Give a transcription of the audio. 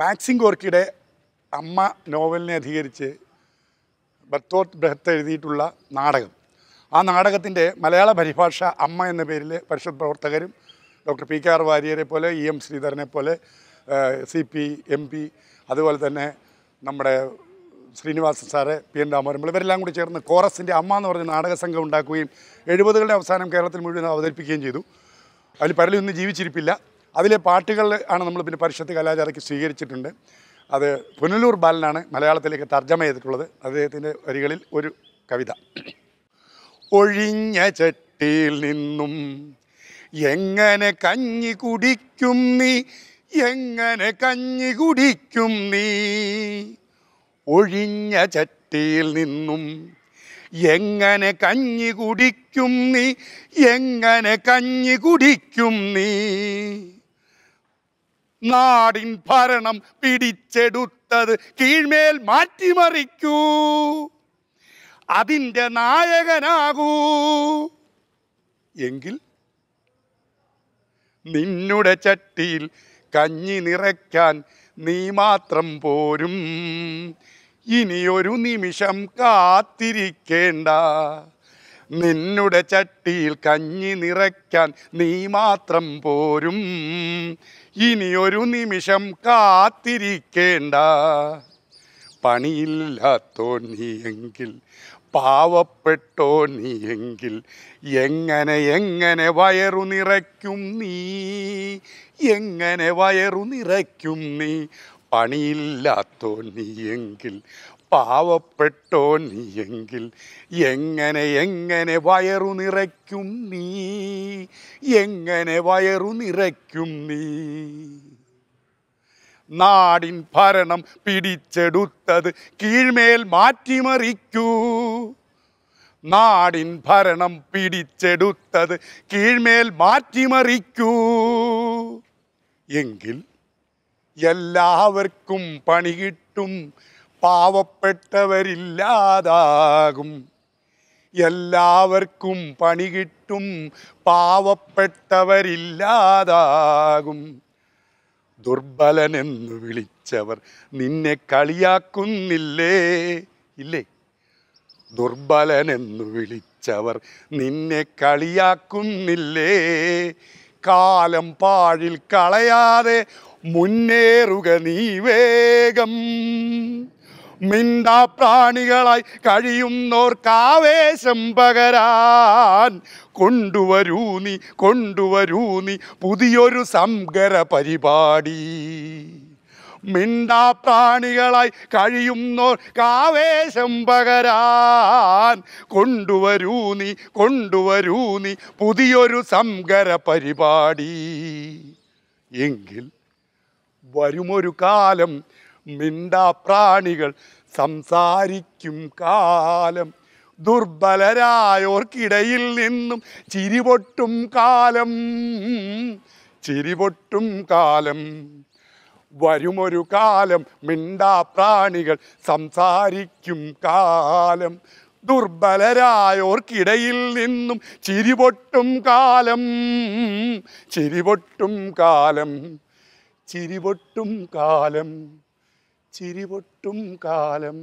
Maxim ഗോർക്കിയുടെ അമ്മ നോവലിനെ അധികരിച്ച് ബർത്തോട്ട് ബ്രഹത്ത് എഴുതിയിട്ടുള്ള നാടകം ആ നാടകത്തിൻ്റെ മലയാള പരിഭാഷ അമ്മ എന്ന പേരിൽ പരിഷത്ത് പ്രവർത്തകരും ഡോക്ടർ പി കെ ആർ വാര്യരെ പോലെ ഇ എം ശ്രീധരനെ പോലെ സി പി എം പി അതുപോലെ തന്നെ നമ്മുടെ ശ്രീനിവാസൻ സാറ് പി എൻ രാമോരം ഇവരെല്ലാം കൂടി ചേർന്ന് കോറസിൻ്റെ അമ്മ എന്ന് പറഞ്ഞ നാടക സംഘം ഉണ്ടാക്കുകയും എഴുപതുകളുടെ അവസാനം കേരളത്തിൽ മുഴുവൻ അവതരിപ്പിക്കുകയും ചെയ്തു അതിൽ പരലി ഒന്നും ജീവിച്ചിരിപ്പില്ല അതിലെ പാട്ടുകൾ ആണ് നമ്മൾ പിന്നെ പരിഷത്ത് കലാചാരയ്ക്ക് സ്വീകരിച്ചിട്ടുണ്ട് അത് പുനലൂർ ബാലനാണ് മലയാളത്തിലേക്ക് തർജ്ജമ ചെയ്തിട്ടുള്ളത് അദ്ദേഹത്തിൻ്റെ വരികളിൽ ഒരു കവിത ഒഴിഞ്ഞ ചട്ടിയിൽ നിന്നും എങ്ങനെ കഞ്ഞി കുടിക്കും നീ എങ്ങനെ കഞ്ഞി കുടിക്കും നീ ഒഴിഞ്ഞ ചട്ടിയിൽ നിന്നും എങ്ങനെ കഞ്ഞി കുടിക്കും നീ എങ്ങനെ കഞ്ഞി കുടിക്കും നീ നാടിൻ ഭരണം പിടിച്ചെടുത്തത് കീഴ്മേൽ മാറ്റിമറിക്കൂ അതിൻ്റെ നായകനാകൂ എങ്കിൽ നിന്നുടെ ചട്ടിയിൽ കഞ്ഞി നിറയ്ക്കാൻ നീ മാത്രം പോരും ഇനിയൊരു നിമിഷം കാത്തിരിക്കേണ്ട നിന്നുടെ ചട്ടിയിൽ കഞ്ഞി നിറയ്ക്കാൻ നീ മാത്രം പോരും ഇനിയൊരു നിമിഷം കാത്തിരിക്കേണ്ട പണിയില്ലാത്തോ നീയെങ്കിൽ പാവപ്പെട്ടോ നീയെങ്കിൽ എങ്ങനെ എങ്ങനെ വയറു നിറയ്ക്കും നീ എങ്ങനെ വയറു നിറയ്ക്കും നീ പണിയില്ലാത്തോ നീയെങ്കിൽ പാവപ്പെട്ടോ നീയെങ്കിൽ എങ്ങനെ എങ്ങനെ വയറു നിറയ്ക്കും നീ എങ്ങനെ വയറു നിറയ്ക്കും നീ നാടിൻ ഭരണം പിടിച്ചെടുത്തത് കീഴ്മേൽ മാറ്റിമറിക്കൂ നാടിൻ ഭരണം പിടിച്ചെടുത്തത് കീഴ്മേൽ മാറ്റിമറിക്കൂ എങ്കിൽ എല്ലാവർക്കും പണി കിട്ടും പാവപ്പെട്ടവരില്ലാതാകും എല്ലാവർക്കും പണി കിട്ടും പാവപ്പെട്ടവരില്ലാതാകും ദുർബലനെന്ന് വിളിച്ചവർ നിന്നെ കളിയാക്കുന്നില്ലേ ഇല്ലേ ദുർബലനെന്ന് വിളിച്ചവർ നിന്നെ കളിയാക്കുന്നില്ലേ കാലം പാഴിൽ കളയാതെ മുന്നേറുക നീ വേഗം മിണ്ടാ പ്രാണികളായി കഴിയുന്നോർക്കാവേശം പകരാൻ കൊണ്ടുവരൂ നീ കൊണ്ടുവരൂ നീ പുതിയൊരു സംഗര പരിപാടി മിണ്ടാപ്രാണികളായി കഴിയുന്നോർക്ക് കാവേശം പകരാൻ കൊണ്ടുവരൂ നീ കൊണ്ടുവരൂ നീ പുതിയൊരു സംഗര പരിപാടി എങ്കിൽ വരുമൊരു കാലം മിണ്ടാപ്രാണികൾ സംസാരിക്കും കാലം ദുർബലരായോർക്കിടയിൽ നിന്നും ചിരിപൊട്ടും കാലം ചിരിപൊട്ടും കാലം വരുമൊരു കാലം മിണ്ടാ പ്രാണികൾ സംസാരിക്കും കാലം ദുർബലരായോർക്കിടയിൽ നിന്നും ചിരിപൊട്ടും കാലം ചിരിപൊട്ടും കാലം ചിരിപൊട്ടും കാലം ചിരിപൊട്ടും കാലം